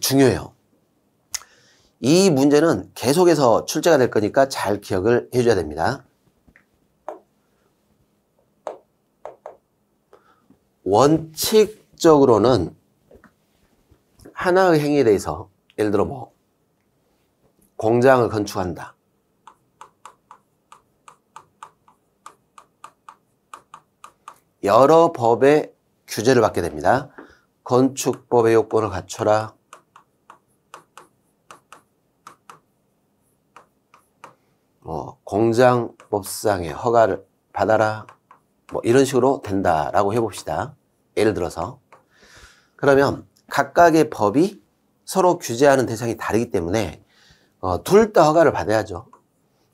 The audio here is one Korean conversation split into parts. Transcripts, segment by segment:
중요해요. 이 문제는 계속해서 출제가 될 거니까 잘 기억을 해줘야 됩니다. 원칙적으로는 하나의 행위에 대해서 예를 들어 뭐 공장을 건축한다. 여러 법의 규제를 받게 됩니다. 건축법의 요건을 갖춰라. 공장법상의 허가를 받아라 뭐 이런 식으로 된다라고 해봅시다. 예를 들어서 그러면 각각의 법이 서로 규제하는 대상이 다르기 때문에 어, 둘 다 허가를 받아야죠.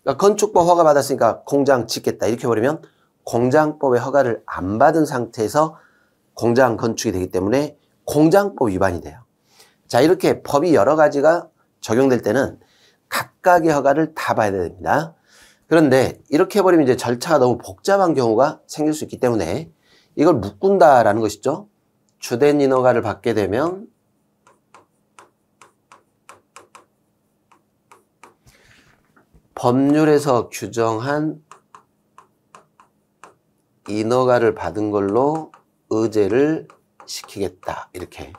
그러니까 건축법 허가 받았으니까 공장 짓겠다 이렇게 버리면 공장법의 허가를 안 받은 상태에서 공장 건축이 되기 때문에 공장법 위반이 돼요. 자 이렇게 법이 여러 가지가 적용될 때는 각각의 허가를 다 받아야 됩니다. 그런데 이렇게 해버리면 이제 절차가 너무 복잡한 경우가 생길 수 있기 때문에 이걸 묶은다라는 것이죠. 주된 인허가를 받게 되면 법률에서 규정한 인허가를 받은 걸로 의제를 시키겠다 이렇게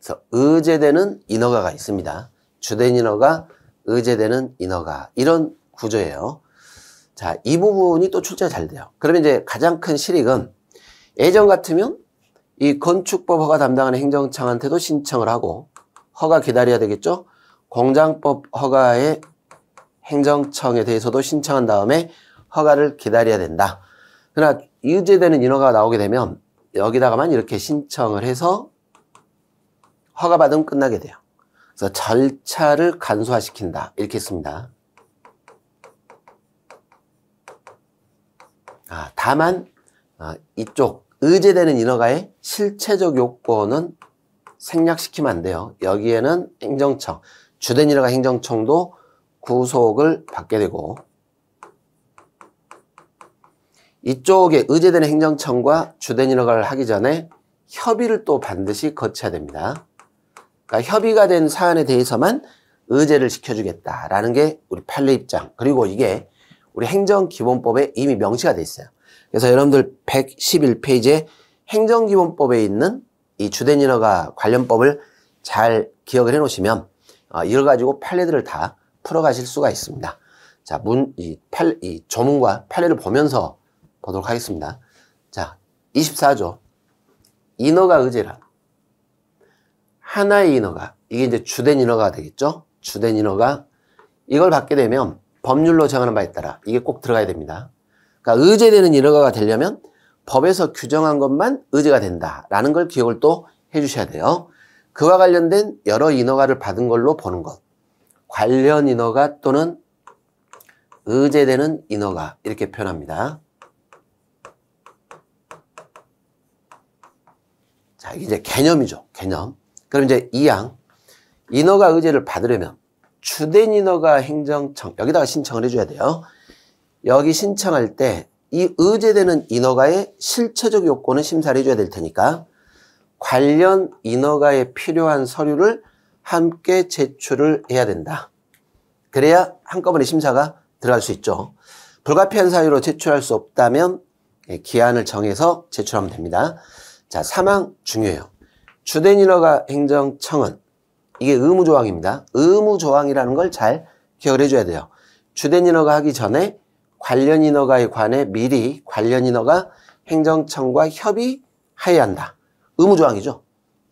그래서 의제되는 인허가가 있습니다 주된 인허가 의제되는 인허가 이런 구조예요. 자, 이 부분이 또 출제가 잘 돼요. 그러면 이제 가장 큰 실익은 예전 같으면 이 건축법 허가 담당하는 행정청한테도 신청을 하고 허가 기다려야 되겠죠? 공장법 허가의 행정청에 대해서도 신청한 다음에 허가를 기다려야 된다. 그러나 유제되는 인허가가 나오게 되면 여기다가만 이렇게 신청을 해서 허가받으면 끝나게 돼요. 그래서 절차를 간소화시킨다. 이렇게 했습니다 아, 다만 아, 이쪽 의제되는 인허가의 실체적 요건은 생략시키면 안 돼요. 여기에는 행정청, 주된 인허가 행정청도 구속을 받게 되고 이쪽에 의제되는 행정청과 주된 인허가를 하기 전에 협의를 또 반드시 거쳐야 됩니다. 그러니까 협의가 된 사안에 대해서만 의제를 시켜주겠다라는 게 우리 판례 입장. 그리고 이게 우리 행정기본법에 이미 명시가 돼 있어요. 그래서 여러분들 111페이지에 행정기본법에 있는 이 주된 인허가 관련법을 잘 기억을 해 놓으시면 어, 이걸 가지고 판례들을 다 풀어가실 수가 있습니다. 자, 문, 이, 팔, 이 조문과 판례를 보면서 보도록 하겠습니다. 자, 24조. 인허가 의제란. 하나의 인허가. 이게 이제 주된 인허가 되겠죠? 주된 인허가. 이걸 받게 되면 법률로 정하는 바에 따라 이게 꼭 들어가야 됩니다. 그러니까 의제되는 인허가가 되려면 법에서 규정한 것만 의제가 된다라는 걸 기억을 또 해주셔야 돼요. 그와 관련된 여러 인허가를 받은 걸로 보는 것. 관련 인허가 또는 의제되는 인허가 이렇게 표현합니다. 자, 이제 개념이죠. 개념. 그럼 이제 이양 인허가 의제를 받으려면 주된 인허가 행정청 여기다가 신청을 해줘야 돼요. 여기 신청할 때 이 의제되는 인허가의 실체적 요건을 심사를 해줘야 될 테니까 관련 인허가에 필요한 서류를 함께 제출을 해야 된다. 그래야 한꺼번에 심사가 들어갈 수 있죠. 불가피한 사유로 제출할 수 없다면 예, 기한을 정해서 제출하면 됩니다. 자, 사망 중요해요. 주된 인허가 행정청은 이게 의무조항입니다. 의무조항이라는 걸 잘 기억을 해줘야 돼요. 주된 인허가 하기 전에 관련 인허가에 관해 미리 관련 인허가 행정청과 협의해야 한다. 의무조항이죠.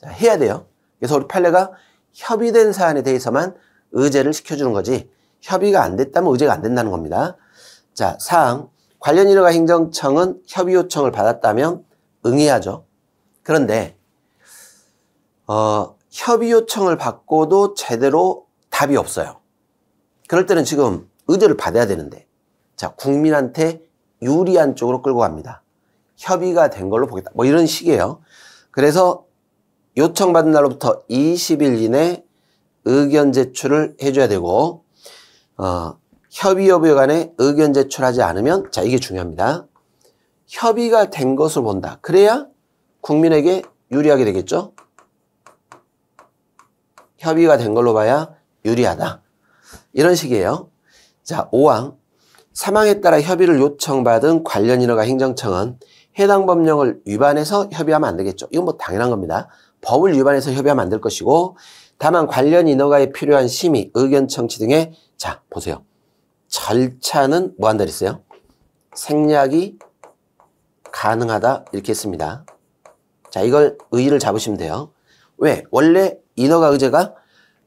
자, 해야 돼요. 그래서 우리 판례가 협의된 사안에 대해서만 의제를 시켜주는 거지 협의가 안 됐다면 의제가 안 된다는 겁니다. 자, 사항. 관련 인허가 행정청은 협의 요청을 받았다면 응해야죠. 그런데 어, 협의 요청을 받고도 제대로 답이 없어요. 그럴 때는 지금 의제를 받아야 되는데 자 국민한테 유리한 쪽으로 끌고 갑니다. 협의가 된 걸로 보겠다. 뭐 이런 식이에요. 그래서 요청받은 날로부터 20일 이내 의견 제출을 해줘야 되고 어, 협의 여부에 관해 의견 제출하지 않으면 자 이게 중요합니다. 협의가 된 것을 본다. 그래야 국민에게 유리하게 되겠죠. 협의가 된 걸로 봐야 유리하다. 이런 식이에요. 자, 5항. 사망에 따라 협의를 요청받은 관련 인허가 행정청은 해당 법령을 위반해서 협의하면 안 되겠죠. 이건 뭐 당연한 겁니다. 법을 위반해서 협의하면 안 될 것이고 다만 관련 인허가에 필요한 심의, 의견 청취 등의 자, 보세요. 절차는 뭐 한다 그랬어요? 생략이 가능하다 이렇게 했습니다. 자, 이걸 의의를 잡으시면 돼요. 왜? 원래 인허가 의제가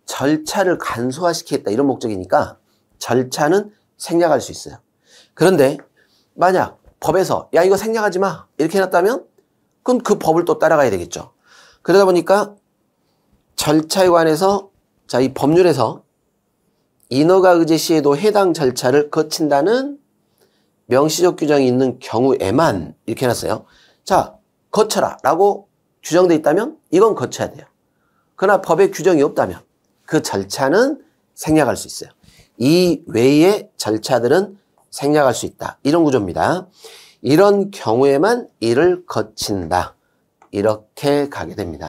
절차를 간소화시키겠다 이런 목적이니까 절차는 생략할 수 있어요. 그런데 만약 법에서 야 이거 생략하지 마 이렇게 해놨다면 그건그 법을 또 따라가야 되겠죠. 그러다 보니까 절차에 관해서 자 이 법률에서 인허가 의제 시에도 해당 절차를 거친다는 명시적 규정이 있는 경우에만 이렇게 해놨어요. 자 거쳐라 라고 규정돼 있다면 이건 거쳐야 돼요. 그러나 법의 규정이 없다면 그 절차는 생략할 수 있어요. 이 외의 절차들은 생략할 수 있다. 이런 구조입니다. 이런 경우에만 이를 거친다. 이렇게 가게 됩니다.